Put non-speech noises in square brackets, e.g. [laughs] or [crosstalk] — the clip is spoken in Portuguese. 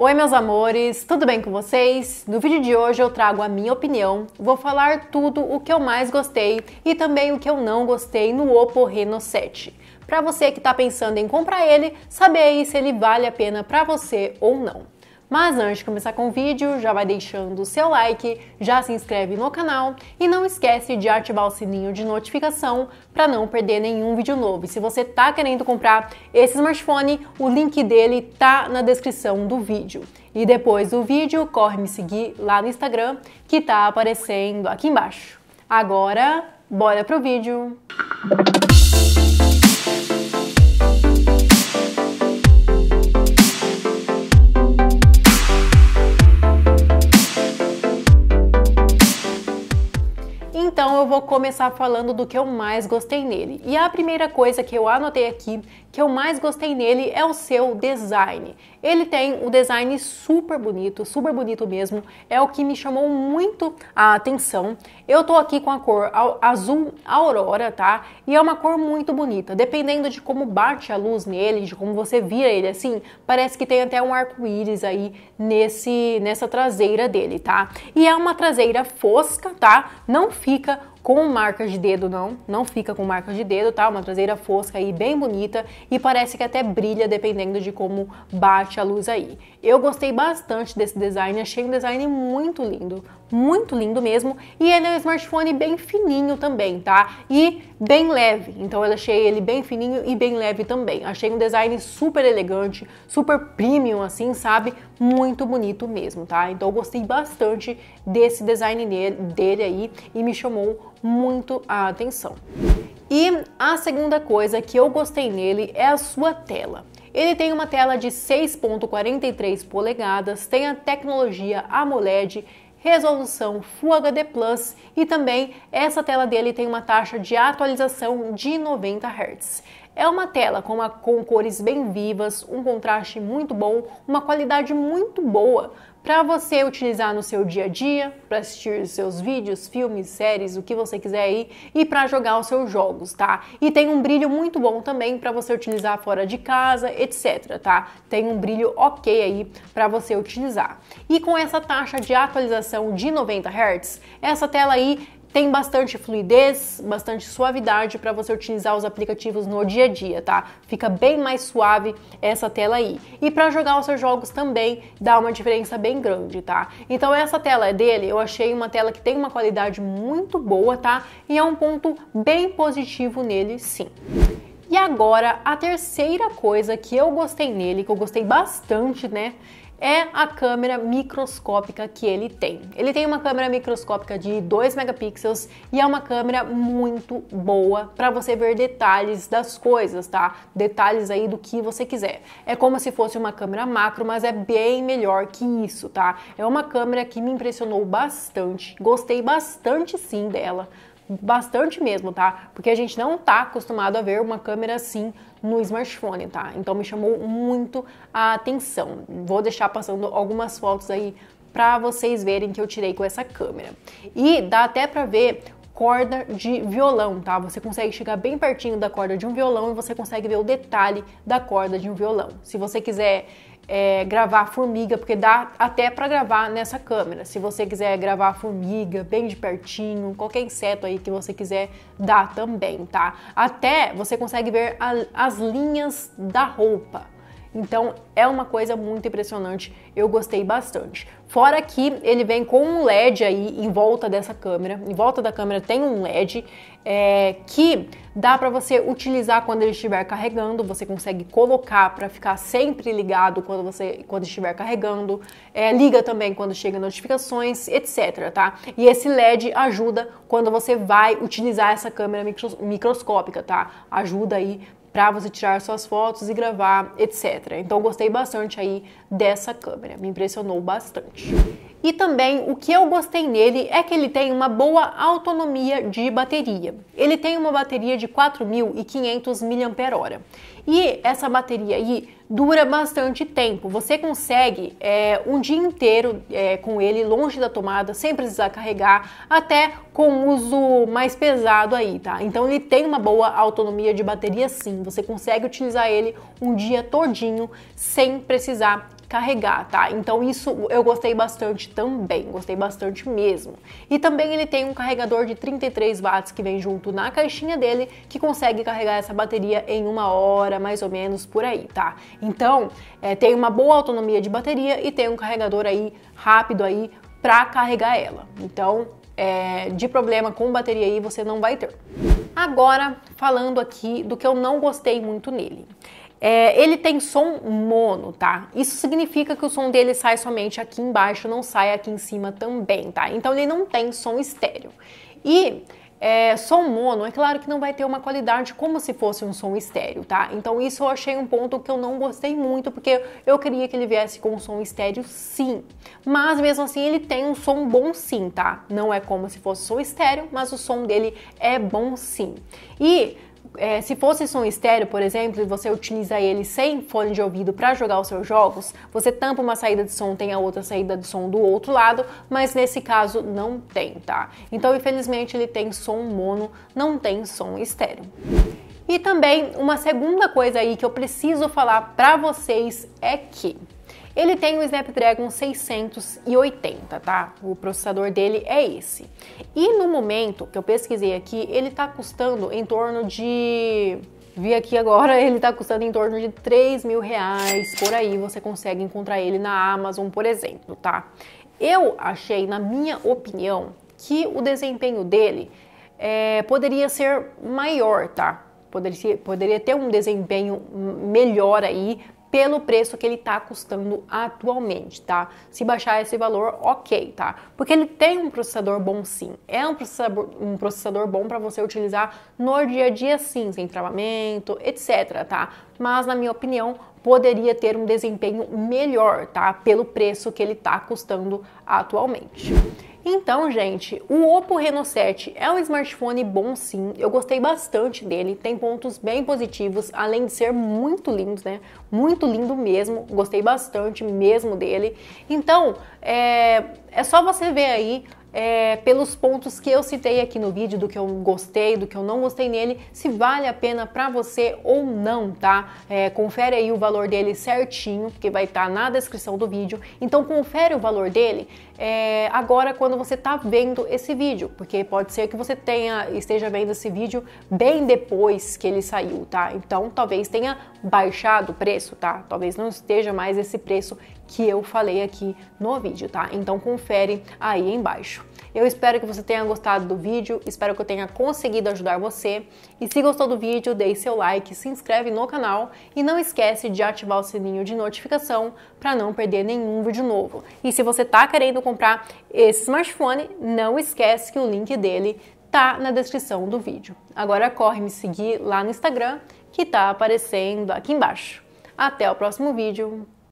Oi, meus amores, tudo bem com vocês? No vídeo de hoje eu trago a minha opinião, vou falar tudo o que eu mais gostei e também o que eu não gostei no Oppo Reno 7. Para você que está pensando em comprar ele, saber se ele vale a pena para você ou não. Mas antes de começar com o vídeo, já vai deixando o seu like, já se inscreve no canal e não esquece de ativar o sininho de notificação para não perder nenhum vídeo novo. E se você tá querendo comprar esse smartphone, o link dele tá na descrição do vídeo. E depois do vídeo, corre me seguir lá no Instagram que tá aparecendo aqui embaixo. Agora, bora pro vídeo. Música vou começar falando do que eu mais gostei nele. E a primeira coisa que eu anotei aqui que eu mais gostei nele é o seu design. Ele tem o design super bonito, super bonito mesmo. É o que me chamou muito a atenção. Eu tô aqui com a cor azul aurora, tá? E é uma cor muito bonita. Dependendo de como bate a luz nele, de como você vira ele assim, parece que tem até um arco-íris aí nesse nessa traseira dele, tá? E é uma traseira fosca, tá? Não fica com marcas de dedo não, não fica com marcas de dedo, tá? Uma traseira fosca aí bem bonita e parece que até brilha dependendo de como bate bate a luz aí. Eu gostei bastante desse design, achei um design muito lindo, muito lindo mesmo. E ele é um smartphone bem fininho também, tá? E bem leve, então eu achei ele bem fininho e bem leve também. Achei um design super elegante, super premium assim, sabe? Muito bonito mesmo, tá? Então eu gostei bastante desse design dele, dele aí e me chamou muito a atenção. E a segunda coisa que eu gostei nele é a sua tela. Ele tem uma tela de 6.43 polegadas, tem a tecnologia AMOLED, resolução Full HD Plus e também essa tela dele tem uma taxa de atualização de 90 Hz. É uma tela com, uma, com cores bem vivas, um contraste muito bom, uma qualidade muito boa para você utilizar no seu dia a dia, para assistir seus vídeos, filmes, séries, o que você quiser aí e para jogar os seus jogos, tá? E tem um brilho muito bom também para você utilizar fora de casa, etc, tá? Tem um brilho OK aí para você utilizar. E com essa taxa de atualização de 90 Hz, essa tela aí tem bastante fluidez, bastante suavidade para você utilizar os aplicativos no dia a dia, tá? Fica bem mais suave essa tela aí. E para jogar os seus jogos também dá uma diferença bem grande, tá? Então essa tela é dele, eu achei uma tela que tem uma qualidade muito boa, tá? E é um ponto bem positivo nele, sim. E agora a terceira coisa que eu gostei nele, que eu gostei bastante, né? é a câmera microscópica que ele tem. Ele tem uma câmera microscópica de 2 megapixels e é uma câmera muito boa para você ver detalhes das coisas, tá? Detalhes aí do que você quiser. É como se fosse uma câmera macro, mas é bem melhor que isso, tá? É uma câmera que me impressionou bastante, gostei bastante sim dela bastante mesmo, tá? Porque a gente não tá acostumado a ver uma câmera assim no smartphone, tá? Então me chamou muito a atenção. Vou deixar passando algumas fotos aí para vocês verem que eu tirei com essa câmera. E dá até para ver corda de violão, tá? Você consegue chegar bem pertinho da corda de um violão e você consegue ver o detalhe da corda de um violão. Se você quiser é, gravar formiga, porque dá até para gravar nessa câmera. Se você quiser gravar formiga bem de pertinho, qualquer inseto aí que você quiser, dá também, tá? Até você consegue ver a, as linhas da roupa. Então é uma coisa muito impressionante, eu gostei bastante. Fora que ele vem com um LED aí em volta dessa câmera, em volta da câmera tem um LED é, que dá para você utilizar quando ele estiver carregando, você consegue colocar para ficar sempre ligado quando você quando estiver carregando, é, liga também quando chega notificações, etc. Tá? E esse LED ajuda quando você vai utilizar essa câmera micros, microscópica, tá? Ajuda aí para você tirar suas fotos e gravar, etc. Então gostei bastante aí dessa câmera, me impressionou bastante e também o que eu gostei nele é que ele tem uma boa autonomia de bateria. Ele tem uma bateria de 4.500 mAh e essa bateria aí dura bastante tempo. Você consegue é, um dia inteiro é, com ele longe da tomada, sem precisar carregar, até com uso mais pesado aí, tá? Então ele tem uma boa autonomia de bateria sim, você consegue utilizar ele um dia todinho sem precisar carregar, tá? Então isso eu gostei bastante também, gostei bastante mesmo. E também ele tem um carregador de 33 watts que vem junto na caixinha dele, que consegue carregar essa bateria em uma hora, mais ou menos, por aí, tá? Então, é, tem uma boa autonomia de bateria e tem um carregador aí rápido aí para carregar ela. Então, é, de problema com bateria aí você não vai ter. Agora, falando aqui do que eu não gostei muito nele. É, ele tem som mono, tá? Isso significa que o som dele sai somente aqui embaixo, não sai aqui em cima também, tá? Então ele não tem som estéreo. E é, som mono, é claro que não vai ter uma qualidade como se fosse um som estéreo, tá? Então isso eu achei um ponto que eu não gostei muito, porque eu queria que ele viesse com som estéreo sim. Mas mesmo assim ele tem um som bom sim, tá? Não é como se fosse som estéreo, mas o som dele é bom sim. E é, se fosse som estéreo, por exemplo, e você utiliza ele sem fone de ouvido para jogar os seus jogos, você tampa uma saída de som, tem a outra saída de som do outro lado, mas nesse caso não tem, tá? Então, infelizmente, ele tem som mono, não tem som estéreo. E também uma segunda coisa aí que eu preciso falar para vocês é que ele tem o Snapdragon 680, tá? O processador dele é esse. E no momento que eu pesquisei aqui, ele tá custando em torno de Vi aqui agora, [laughs] ele tá custando em torno de 3 mil reais, por aí você consegue encontrar ele na Amazon, por exemplo, tá? Eu achei, na minha opinião, que o desempenho dele é, poderia ser maior, tá? Poderia, poderia ter um desempenho melhor aí pelo preço que ele está custando atualmente, tá? Se baixar esse valor, ok, tá? Porque ele tem um processador bom sim, é um processador, um processador bom para você utilizar no dia a dia sim, sem travamento, etc, tá? Mas na minha opinião, poderia ter um desempenho melhor, tá? Pelo preço que ele está custando atualmente. Então, gente, o Oppo Reno 7 é um smartphone bom sim. Eu gostei bastante dele, tem pontos bem positivos, além de ser muito lindo, né? Muito lindo mesmo. Gostei bastante mesmo dele. Então, é, é só você ver aí é, pelos pontos que eu citei aqui no vídeo, do que eu gostei, do que eu não gostei nele, se vale a pena para você ou não, tá? É, confere aí o valor dele certinho, porque vai estar tá na descrição do vídeo. Então confere o valor dele é, agora quando você está vendo esse vídeo, porque pode ser que você tenha esteja vendo esse vídeo bem depois que ele saiu, tá? Então talvez tenha baixado o preço, tá? Talvez não esteja mais esse preço que eu falei aqui no vídeo, tá? Então confere aí embaixo. Eu espero que você tenha gostado do vídeo, espero que eu tenha conseguido ajudar você. E se gostou do vídeo, deixe seu like, se inscreve no canal e não esquece de ativar o sininho de notificação para não perder nenhum vídeo novo. E se você está querendo comprar esse smartphone, não esquece que o link dele tá na descrição do vídeo. Agora corre me seguir lá no Instagram que tá aparecendo aqui embaixo. Até o próximo vídeo.